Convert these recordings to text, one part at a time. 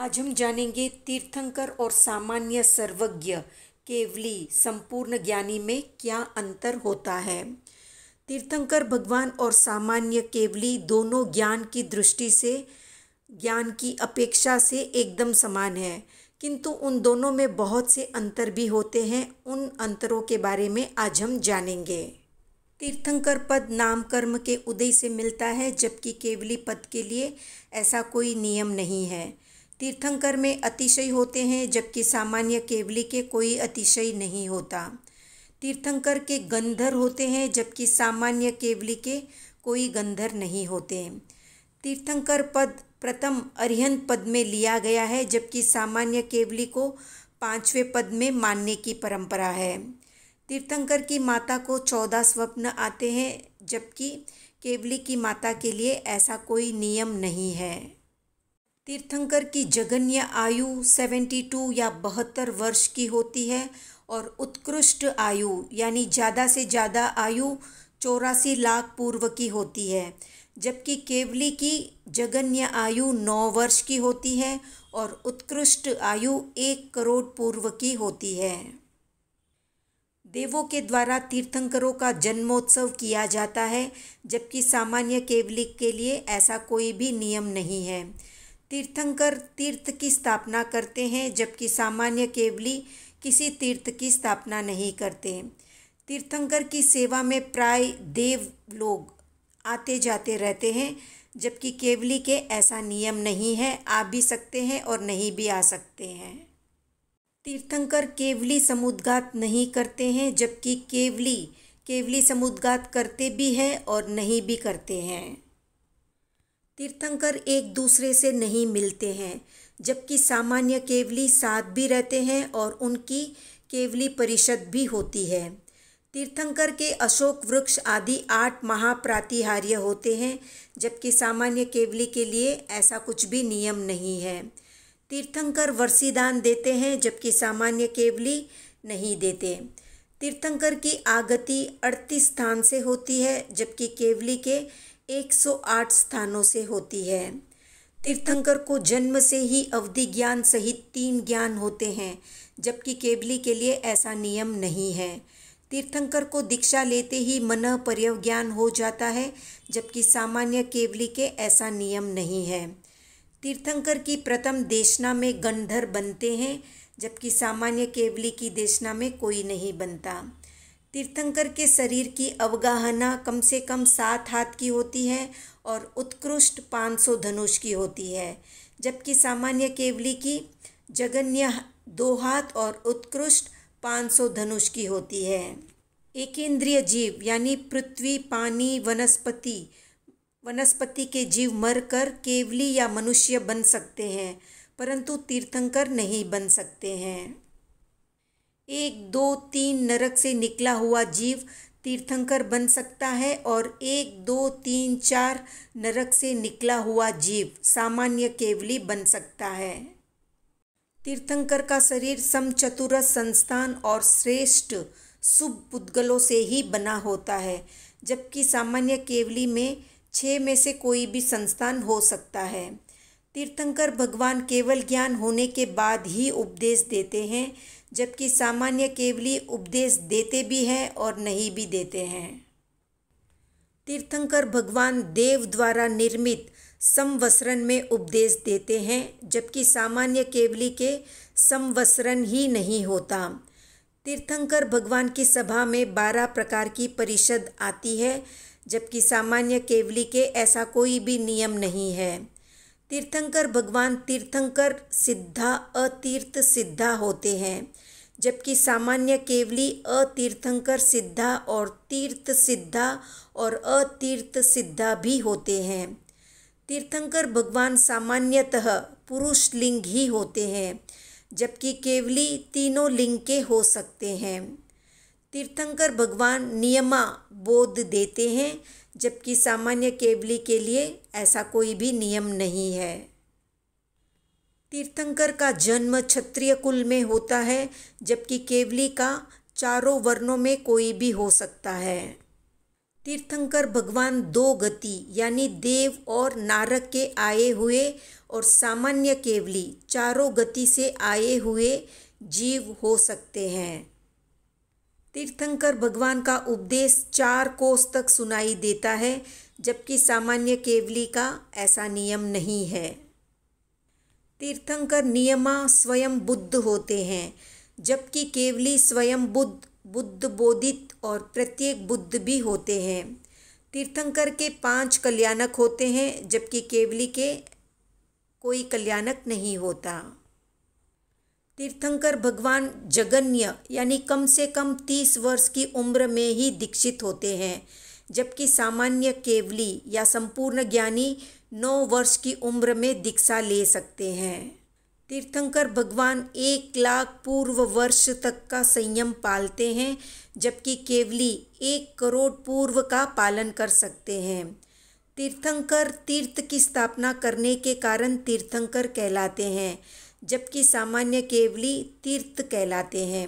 आज हम जानेंगे तीर्थंकर और सामान्य सर्वज्ञ केवली संपूर्ण ज्ञानी में क्या अंतर होता है तीर्थंकर भगवान और सामान्य केवली दोनों ज्ञान की दृष्टि से ज्ञान की अपेक्षा से एकदम समान है किंतु उन दोनों में बहुत से अंतर भी होते हैं उन अंतरों के बारे में आज हम जानेंगे तीर्थंकर पद नाम कर्म के उदय से मिलता है जबकि केवली पद के लिए ऐसा कोई नियम नहीं है तीर्थंकर में अतिशय होते हैं जबकि सामान्य केवली के कोई अतिशय नहीं होता तीर्थंकर के गंधर होते हैं जबकि सामान्य केवली के कोई गंधर नहीं होते तीर्थंकर पद प्रथम अरिहंत पद में लिया गया है जबकि सामान्य केवली को पांचवें पद में मानने की परंपरा है तीर्थंकर की माता को चौदह स्वप्न आते हैं जबकि केवली की माता के लिए ऐसा कोई नियम नहीं है तीर्थंकर की जगन्य आयु 72 या बहत्तर वर्ष की होती है और उत्कृष्ट आयु यानी ज़्यादा से ज़्यादा आयु चौरासी लाख पूर्व की होती है जबकि केवली की जगन्य आयु नौ वर्ष की होती है और उत्कृष्ट आयु एक करोड़ पूर्व की होती है देवों के द्वारा तीर्थंकरों का जन्मोत्सव किया जाता है जबकि सामान्य केवली के लिए ऐसा कोई भी नियम नहीं है तीर्थंकर तीर्थ की स्थापना करते हैं जबकि सामान्य केवली किसी तीर्थ की स्थापना नहीं करते तीर्थंकर की सेवा में प्राय देव लोग आते जाते रहते हैं जबकि केवली के ऐसा नियम नहीं है आ भी सकते हैं और नहीं भी आ सकते हैं तीर्थंकर केवली समुद्घात नहीं करते हैं जबकि केवली केवली समुद्घात करते भी हैं और नहीं भी करते हैं तीर्थंकर एक दूसरे से नहीं मिलते हैं जबकि सामान्य केवली साथ भी रहते हैं और उनकी केवली परिषद भी होती है तीर्थंकर के अशोक वृक्ष आदि आठ महाप्रातिहार्य होते हैं जबकि सामान्य केवली के लिए ऐसा कुछ भी नियम नहीं है तीर्थंकर वर्षीदान देते हैं जबकि सामान्य केवली नहीं देते तीर्थंकर की आगति अड़तीस स्थान से होती है जबकि केवली के 108 स्थानों से होती है तीर्थंकर को जन्म से ही अवधि ज्ञान सहित तीन ज्ञान होते हैं जबकि केवली के लिए ऐसा नियम नहीं है तीर्थंकर को दीक्षा लेते ही मन पर्यव ज्ञान हो जाता है जबकि सामान्य केवली के ऐसा नियम नहीं है तीर्थंकर की प्रथम देशना में गंधर बनते हैं जबकि सामान्य केवली की देशना में कोई नहीं बनता तीर्थंकर के शरीर की अवगाहना कम से कम सात हाथ की होती है और उत्कृष्ट पाँच सौ धनुष की होती है जबकि सामान्य केवली की जगन्य दो हाथ और उत्कृष्ट पाँच सौ धनुष की होती है इंद्रिय जीव यानी पृथ्वी पानी वनस्पति वनस्पति के जीव मरकर केवली या मनुष्य बन सकते हैं परंतु तीर्थंकर नहीं बन सकते हैं एक दो तीन नरक से निकला हुआ जीव तीर्थंकर बन सकता है और एक दो तीन चार नरक से निकला हुआ जीव सामान्य केवली बन सकता है तीर्थंकर का शरीर समचतुर संस्थान और श्रेष्ठ शुभ पुद्गलों से ही बना होता है जबकि सामान्य केवली में छः में से कोई भी संस्थान हो सकता है तीर्थंकर भगवान केवल ज्ञान होने के बाद ही उपदेश देते हैं जबकि सामान्य केवली उपदेश देते भी हैं और नहीं भी देते हैं तीर्थंकर भगवान देव द्वारा निर्मित समवसरण में उपदेश देते हैं जबकि सामान्य केवली के समवसरण ही नहीं होता तीर्थंकर भगवान की सभा में बारह प्रकार की परिषद आती है जबकि सामान्य केवली के ऐसा कोई भी नियम नहीं है तीर्थंकर भगवान तीर्थंकर सिद्धा अतीर्थ सिद्धा होते हैं जबकि सामान्य केवली अतीर्थंकर सिद्धा और तीर्थ सिद्धा और अतीर्थ सिद्धा भी होते हैं तीर्थंकर भगवान सामान्यतः पुरुष लिंग ही होते हैं जबकि केवली तीनों लिंग के हो सकते हैं तीर्थंकर भगवान नियमा बोध देते हैं जबकि सामान्य केवली के लिए ऐसा कोई भी नियम नहीं है तीर्थंकर का जन्म क्षत्रिय कुल में होता है जबकि केवली का चारों वर्णों में कोई भी हो सकता है तीर्थंकर भगवान दो गति यानी देव और नारक के आए हुए और सामान्य केवली चारों गति से आए हुए जीव हो सकते हैं तीर्थंकर भगवान का उपदेश चार कोस तक सुनाई देता है जबकि सामान्य केवली का ऐसा नियम नहीं है तीर्थंकर नियमा स्वयं बुद्ध होते हैं जबकि केवली स्वयं बुद्ध बुद्ध बोधित और प्रत्येक बुद्ध भी होते हैं तीर्थंकर के पांच कल्याणक होते हैं जबकि केवली के कोई कल्याणक नहीं होता तीर्थंकर भगवान जगन्य यानी कम से कम तीस वर्ष की उम्र में ही दीक्षित होते हैं जबकि सामान्य केवली या संपूर्ण ज्ञानी नौ वर्ष की उम्र में दीक्षा ले सकते हैं तीर्थंकर भगवान एक लाख पूर्व वर्ष तक का संयम पालते हैं जबकि केवली एक करोड़ पूर्व का पालन कर सकते हैं तीर्थंकर तीर्थ की स्थापना करने के कारण तीर्थंकर कहलाते हैं जबकि सामान्य केवली तीर्थ कहलाते हैं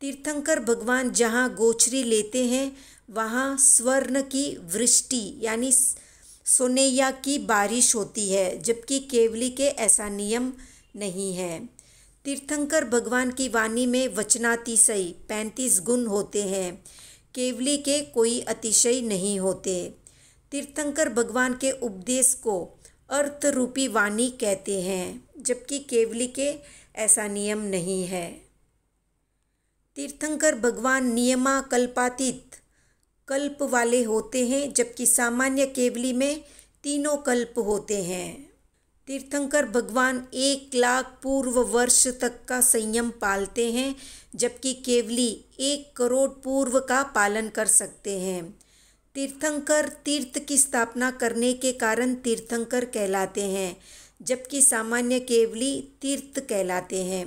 तीर्थंकर भगवान जहाँ गोचरी लेते हैं वहाँ स्वर्ण की वृष्टि यानी सोनेया की बारिश होती है जबकि केवली के ऐसा नियम नहीं है तीर्थंकर भगवान की वाणी में वचनातिशय पैंतीस गुण होते हैं केवली के कोई अतिशय नहीं होते तीर्थंकर भगवान के उपदेश को अर्थ रूपी वाणी कहते हैं जबकि केवली के ऐसा नियम नहीं है तीर्थंकर भगवान नियमा कल्पातीत कल्प वाले होते हैं जबकि सामान्य केवली में तीनों कल्प होते हैं तीर्थंकर भगवान एक लाख पूर्व वर्ष तक का संयम पालते हैं जबकि केवली एक करोड़ पूर्व का पालन कर सकते हैं तीर्थंकर तीर्थ की स्थापना करने के कारण तीर्थंकर कहलाते हैं जबकि सामान्य केवली तीर्थ कहलाते हैं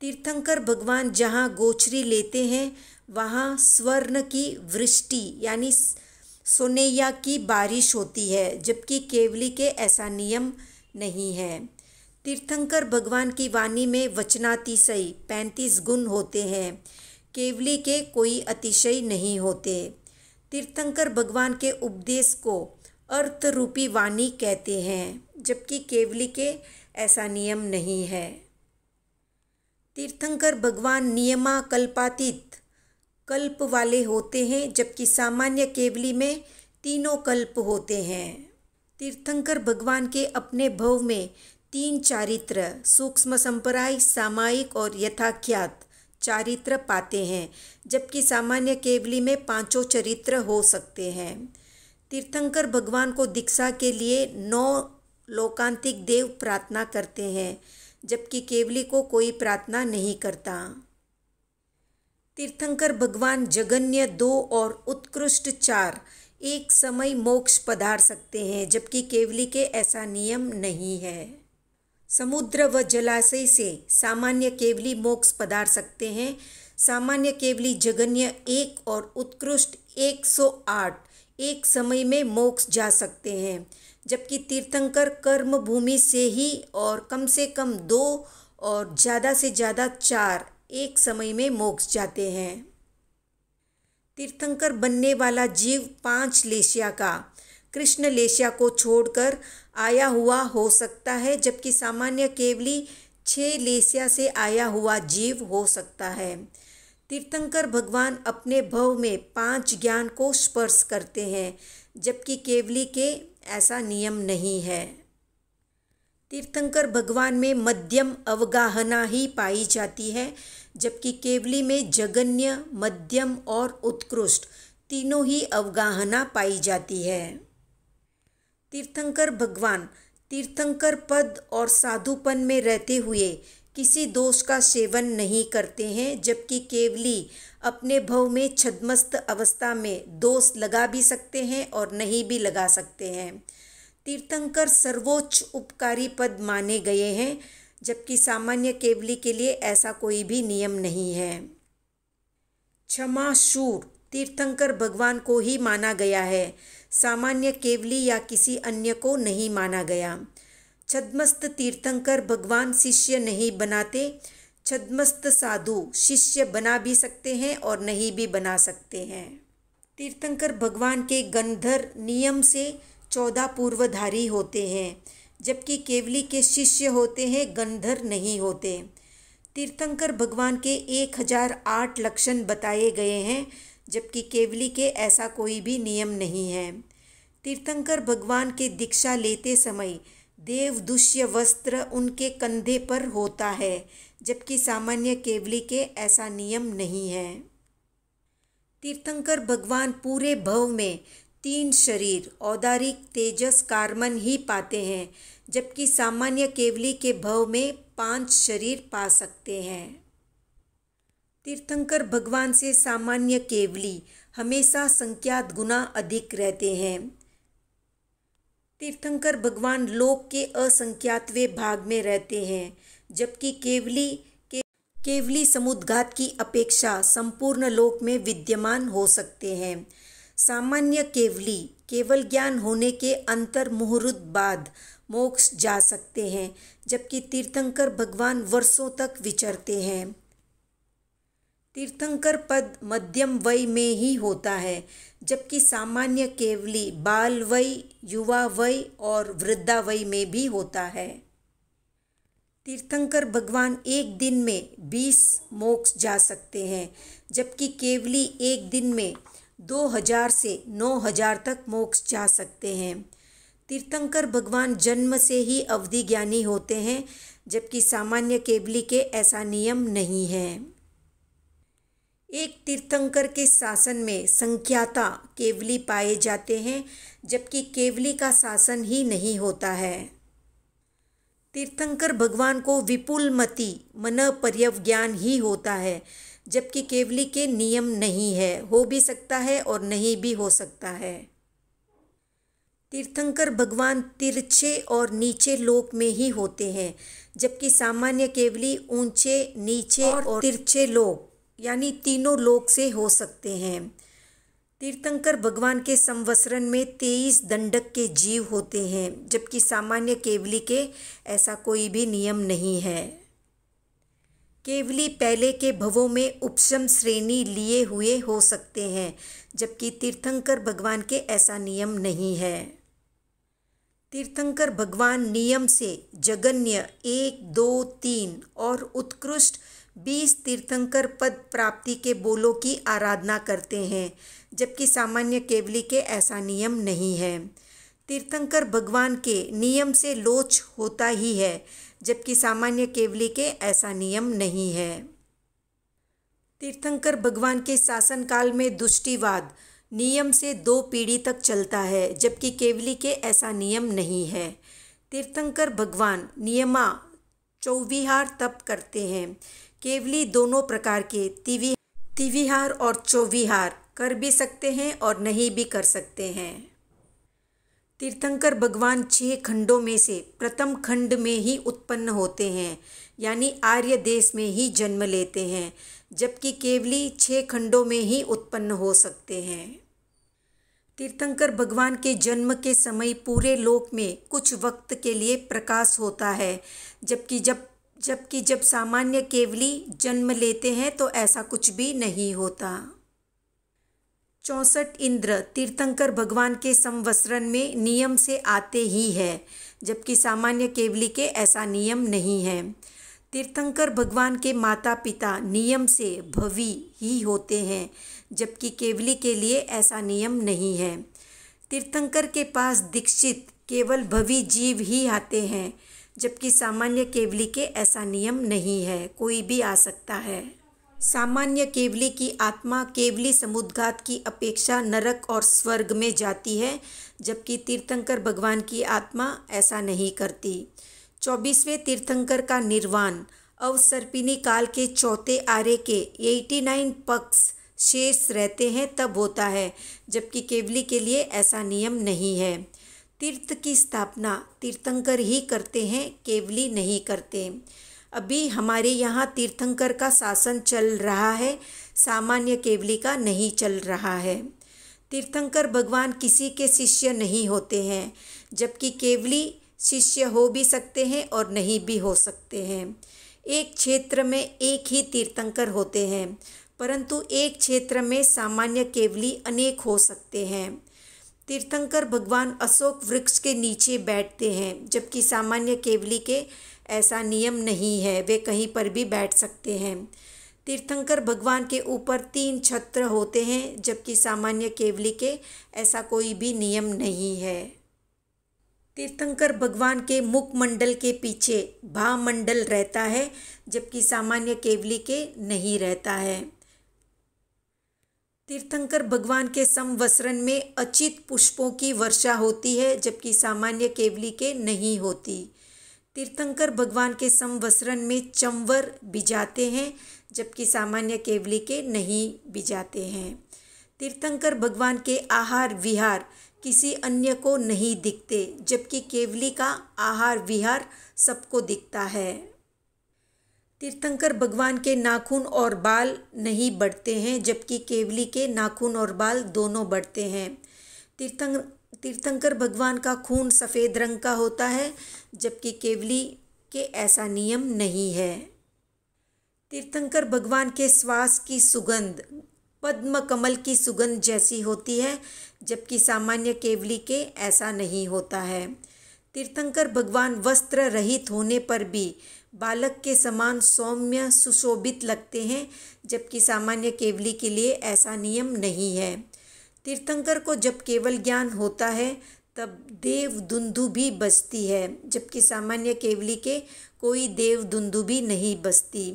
तीर्थंकर भगवान जहाँ गोचरी लेते हैं वहाँ स्वर्ण की वृष्टि यानी सोनेया की बारिश होती है जबकि केवली के ऐसा नियम नहीं है तीर्थंकर भगवान की वाणी में वचनातिशय पैंतीस गुण होते हैं केवली के कोई अतिशय नहीं होते तीर्थंकर भगवान के उपदेश को अर्थ रूपी वाणी कहते हैं जबकि केवली के ऐसा नियम नहीं है तीर्थंकर भगवान नियमा कल्पातीत कल्प वाले होते हैं जबकि सामान्य केवली में तीनों कल्प होते हैं तीर्थंकर भगवान के अपने भव में तीन चारित्र सूक्ष्म संपराय सामायिक और यथाख्यात चारित्र पाते हैं जबकि सामान्य केवली में पांचों चरित्र हो सकते हैं तीर्थंकर भगवान को दीक्षा के लिए नौ लोकांतिक देव प्रार्थना करते हैं जबकि केवली को कोई प्रार्थना नहीं करता तीर्थंकर भगवान जगन्य दो और उत्कृष्ट चार एक समय मोक्ष पधार सकते हैं जबकि केवली के ऐसा नियम नहीं है समुद्र व जलाशय से सामान्य केवली मोक्ष पधार सकते हैं सामान्य केवली जगन्य एक और उत्कृष्ट 108 एक समय में मोक्ष जा सकते हैं जबकि तीर्थंकर कर्म भूमि से ही और कम से कम दो और ज़्यादा से ज़्यादा चार एक समय में मोक्ष जाते हैं तीर्थंकर बनने वाला जीव पांच लेशिया का कृष्ण लेशिया को छोड़कर आया हुआ हो सकता है जबकि सामान्य केवली छह लेशिया से आया हुआ जीव हो सकता है तीर्थंकर भगवान अपने भव में पांच ज्ञान को स्पर्श करते हैं जबकि केवली के ऐसा नियम नहीं है तीर्थंकर भगवान में मध्यम अवगाहना ही पाई जाती है जबकि केवली में जगन्य मध्यम और उत्कृष्ट तीनों ही अवगाहना पाई जाती है तीर्थंकर भगवान तीर्थंकर पद और साधुपन में रहते हुए किसी दोष का सेवन नहीं करते हैं जबकि केवली अपने भव में छदमस्त अवस्था में दोष लगा भी सकते हैं और नहीं भी लगा सकते हैं तीर्थंकर सर्वोच्च उपकारी पद माने गए हैं जबकि सामान्य केवली के लिए ऐसा कोई भी नियम नहीं है क्षमा शूर तीर्थंकर भगवान को ही माना गया है सामान्य केवली या किसी अन्य को नहीं माना गया छदमस्त तीर्थंकर भगवान शिष्य नहीं बनाते छदमस्त साधु शिष्य बना भी सकते हैं और नहीं भी बना सकते हैं तीर्थंकर भगवान के गंधर नियम से चौदह पूर्वधारी होते हैं जबकि केवली के शिष्य होते हैं गंधर नहीं होते तीर्थंकर भगवान के एक हजार आठ लक्षण बताए गए हैं जबकि केवली के ऐसा कोई भी नियम नहीं है तीर्थंकर भगवान के दीक्षा लेते समय देव दुष्य वस्त्र उनके कंधे पर होता है जबकि सामान्य केवली के ऐसा नियम नहीं है तीर्थंकर भगवान पूरे भव में तीन शरीर औदारिक तेजस कार्मन ही पाते हैं जबकि सामान्य केवली के भव में पांच शरीर पा सकते हैं तीर्थंकर भगवान से सामान्य केवली हमेशा संख्यात गुना अधिक रहते हैं तीर्थंकर भगवान लोक के असंख्यातवें भाग में रहते हैं जबकि केवली के, केवली समुद्घात की अपेक्षा संपूर्ण लोक में विद्यमान हो सकते हैं सामान्य केवली केवल ज्ञान होने के मुहूर्त बाद मोक्ष जा सकते हैं जबकि तीर्थंकर भगवान वर्षों तक विचरते हैं तीर्थंकर पद मध्यम वय में ही होता है जबकि सामान्य केवली बाल वय युवा वय और वृद्धा वय में भी होता है तीर्थंकर भगवान एक दिन में बीस मोक्ष जा सकते हैं जबकि केवली एक दिन में 2000 से 9000 तक मोक्ष जा सकते हैं तीर्थंकर भगवान जन्म से ही अवधि ज्ञानी होते हैं जबकि सामान्य केबली के ऐसा नियम नहीं है एक तीर्थंकर के शासन में संख्याता केवली पाए जाते हैं जबकि केवली का शासन ही नहीं होता है तीर्थंकर भगवान को विपुल मति मन पर्यव ज्ञान ही होता है जबकि केवली के नियम नहीं है हो भी सकता है और नहीं भी हो सकता है तीर्थंकर भगवान तिरछे और नीचे लोक में ही होते हैं जबकि सामान्य केवली ऊंचे नीचे और तिरछे लोक यानी तीनों लोक से हो सकते हैं तीर्थंकर भगवान के संवसरण में तेईस दंडक के जीव होते हैं जबकि सामान्य केवली के ऐसा कोई भी नियम नहीं है केवली पहले के भवों में उपशम श्रेणी लिए हुए हो सकते हैं जबकि तीर्थंकर भगवान के ऐसा नियम नहीं है तीर्थंकर भगवान नियम से जगन्य एक दो तीन और उत्कृष्ट बीस तीर्थंकर पद प्राप्ति के बोलों की आराधना करते हैं जबकि सामान्य केवली के ऐसा नियम नहीं है तीर्थंकर भगवान के नियम से लोच होता ही है जबकि सामान्य केवली के ऐसा नियम नहीं है तीर्थंकर भगवान के शासनकाल में दुष्टिवाद नियम से दो पीढ़ी तक चलता है जबकि केवली के ऐसा नियम नहीं है तीर्थंकर भगवान नियमा चौविहार तप करते हैं केवली दोनों प्रकार के तिवि तिविहार और चौविहार कर भी सकते हैं और नहीं भी कर सकते हैं तीर्थंकर भगवान छह खंडों में से प्रथम खंड में ही उत्पन्न होते हैं यानी आर्य देश में ही जन्म लेते हैं जबकि केवली छह खंडों में ही उत्पन्न हो सकते हैं तीर्थंकर भगवान के जन्म के समय पूरे लोक में कुछ वक्त के लिए प्रकाश होता है जबकि जब जबकि जब सामान्य केवली जन्म लेते हैं तो ऐसा कुछ भी नहीं होता चौंसठ इंद्र तीर्थंकर भगवान के संवसरण में नियम से आते ही है जबकि सामान्य केवली के ऐसा नियम नहीं है तीर्थंकर भगवान के माता पिता नियम से भवी ही होते हैं जबकि केवली के लिए ऐसा नियम नहीं है तीर्थंकर के पास दीक्षित केवल भवी जीव ही आते हैं जबकि सामान्य केवली के ऐसा नियम नहीं है कोई भी आ सकता है सामान्य केवली की आत्मा केवली समुद्घात की अपेक्षा नरक और स्वर्ग में जाती है जबकि तीर्थंकर भगवान की आत्मा ऐसा नहीं करती चौबीसवें तीर्थंकर का निर्वाण अवसर्पिनी काल के चौथे आर्य के 89 पक्ष शेष रहते हैं तब होता है जबकि केवली के लिए ऐसा नियम नहीं है तीर्थ की स्थापना तीर्थंकर ही करते हैं केवली नहीं करते अभी हमारे यहाँ तीर्थंकर का शासन चल रहा है सामान्य केवली का नहीं चल रहा है तीर्थंकर भगवान किसी के शिष्य नहीं होते हैं जबकि केवली शिष्य हो भी सकते हैं और नहीं भी हो सकते हैं एक क्षेत्र में एक ही तीर्थंकर होते हैं परंतु एक क्षेत्र में सामान्य केवली अनेक हो सकते हैं तीर्थंकर भगवान अशोक वृक्ष के नीचे बैठते हैं जबकि सामान्य केवली के ऐसा नियम नहीं है वे कहीं पर भी बैठ सकते हैं तीर्थंकर भगवान के ऊपर तीन छत्र होते हैं जबकि सामान्य केवली के ऐसा कोई भी नियम नहीं है तीर्थंकर भगवान के मुखमंडल के पीछे भामंडल रहता है जबकि सामान्य केवली के नहीं रहता है तीर्थंकर भगवान के समवसरण में अचित पुष्पों की वर्षा होती है जबकि सामान्य केवली के नहीं होती तीर्थंकर भगवान के समवसरण में चंवर बिजाते हैं जबकि सामान्य केवली के नहीं बिजाते हैं तीर्थंकर भगवान के आहार विहार किसी अन्य को नहीं दिखते जबकि केवली का आहार विहार सबको दिखता है तीर्थंकर भगवान के नाखून और बाल नहीं बढ़ते हैं जबकि केवली के नाखून और बाल दोनों बढ़ते हैं तीर्थं तीर्थंकर भगवान का खून सफ़ेद रंग का होता है जबकि केवली के ऐसा नियम नहीं है तीर्थंकर भगवान के श्वास की सुगंध पद्म कमल की सुगंध जैसी होती है जबकि सामान्य केवली के ऐसा नहीं होता है तीर्थंकर भगवान वस्त्र रहित होने पर भी बालक के समान सौम्य सुशोभित लगते हैं जबकि सामान्य केवली के लिए ऐसा नियम नहीं है तीर्थंकर को जब केवल ज्ञान होता है तब देव दुंदु भी बसती है जबकि सामान्य केवली के कोई देव दुंदु भी नहीं बसती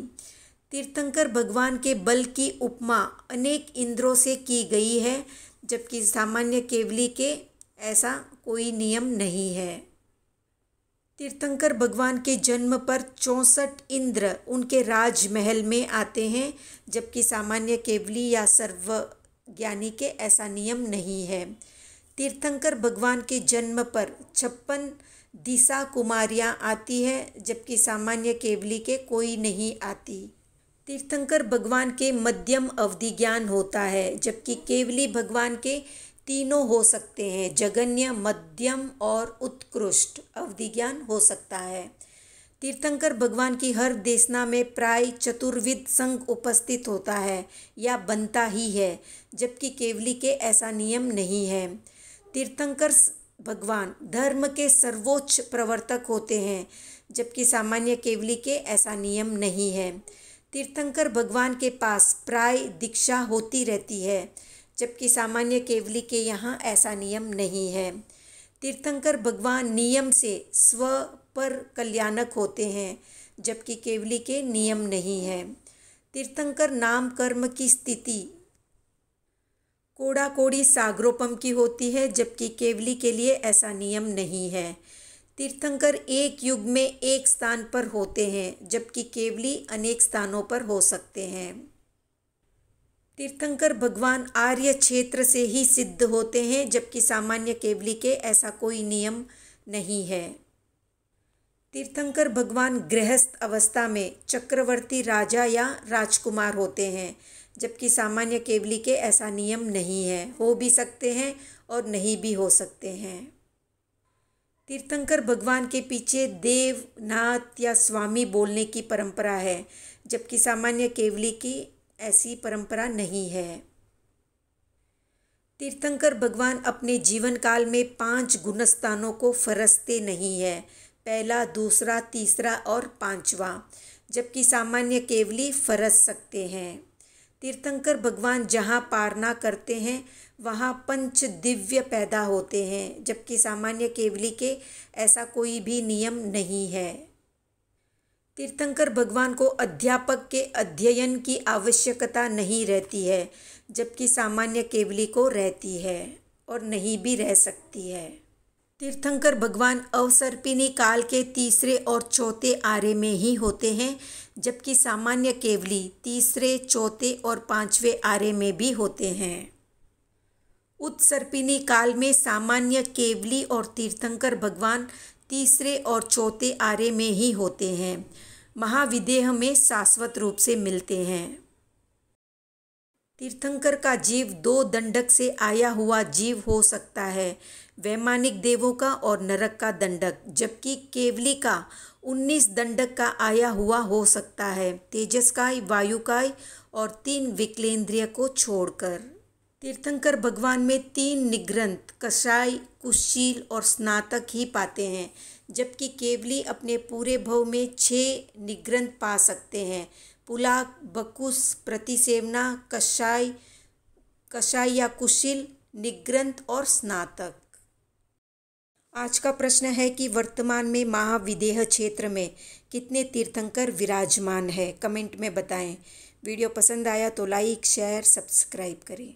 तीर्थंकर भगवान के बल की उपमा अनेक इंद्रों से की गई है जबकि सामान्य केवली के ऐसा कोई नियम नहीं है तीर्थंकर भगवान के जन्म पर चौंसठ इंद्र उनके राजमहल में आते हैं जबकि सामान्य केवली या सर्व ज्ञानी के ऐसा नियम नहीं है तीर्थंकर भगवान के जन्म पर छप्पन दिशा कुमारियाँ आती है जबकि सामान्य केवली के कोई नहीं आती तीर्थंकर भगवान के मध्यम अवधि ज्ञान होता है जबकि केवली भगवान के तीनों हो सकते हैं जगन्य मध्यम और उत्कृष्ट अवधि ज्ञान हो सकता है तीर्थंकर भगवान की हर देशना में प्राय चतुर्विद संघ उपस्थित होता है या बनता ही है जबकि केवली के ऐसा नियम नहीं है तीर्थंकर भगवान धर्म के सर्वोच्च प्रवर्तक होते हैं जबकि सामान्य केवली के ऐसा नियम नहीं है तीर्थंकर भगवान के पास प्राय दीक्षा होती रहती है जबकि सामान्य केवली के यहाँ ऐसा नियम नहीं है तीर्थंकर भगवान नियम से स्व पर कल्याणक होते हैं जबकि केवली के नियम नहीं हैं तीर्थंकर नाम कर्म की स्थिति कोड़ा कोड़ी सागरोपम की होती है जबकि केवली के लिए ऐसा नियम नहीं है तीर्थंकर एक युग में एक स्थान पर होते हैं जबकि केवली अनेक स्थानों पर हो सकते हैं तीर्थंकर भगवान आर्य क्षेत्र से ही सिद्ध होते हैं जबकि सामान्य केवली के ऐसा कोई नियम नहीं है तीर्थंकर भगवान गृहस्थ अवस्था में चक्रवर्ती राजा या राजकुमार होते हैं जबकि सामान्य केवली के ऐसा नियम नहीं है हो भी सकते हैं और नहीं भी हो सकते हैं तीर्थंकर भगवान के पीछे देव नाथ या स्वामी बोलने की परंपरा है जबकि सामान्य केवली की ऐसी परंपरा नहीं है तीर्थंकर भगवान अपने जीवन काल में पांच गुणस्थानों को फरसते नहीं है पहला दूसरा तीसरा और पांचवा जबकि सामान्य केवली फरस सकते हैं तीर्थंकर भगवान जहाँ पारना करते हैं वहाँ पंच दिव्य पैदा होते हैं जबकि सामान्य केवली के ऐसा कोई भी नियम नहीं है तीर्थंकर भगवान को अध्यापक के अध्ययन की आवश्यकता नहीं रहती है जबकि सामान्य केवली को रहती है और नहीं भी रह सकती है तीर्थंकर भगवान अवसर्पिनी काल के तीसरे और चौथे आर्य में ही होते हैं जबकि सामान्य केवली तीसरे चौथे और पांचवे आर्य में भी होते हैं उत्सर्पिनी काल में सामान्य केवली और तीर्थंकर भगवान तीसरे और चौथे आर्य में ही होते हैं महाविदेह में शाश्वत रूप से मिलते हैं तीर्थंकर का जीव दो दंडक से आया हुआ जीव हो सकता है वैमानिक देवों का और नरक का दंडक जबकि केवली का उन्नीस दंडक का आया हुआ हो सकता है तेजस्काय वायुकाय और तीन विकलेंद्रिय को छोड़कर तीर्थंकर भगवान में तीन निग्रंथ कषाय कुशील और स्नातक ही पाते हैं जबकि केवली अपने पूरे भव में छः निग्रंथ पा सकते हैं पुलाक बकुस प्रतिसेवना कषाय कषाय या कुशील निग्रंथ और स्नातक आज का प्रश्न है कि वर्तमान में महाविदेह क्षेत्र में कितने तीर्थंकर विराजमान है कमेंट में बताएं वीडियो पसंद आया तो लाइक शेयर सब्सक्राइब करें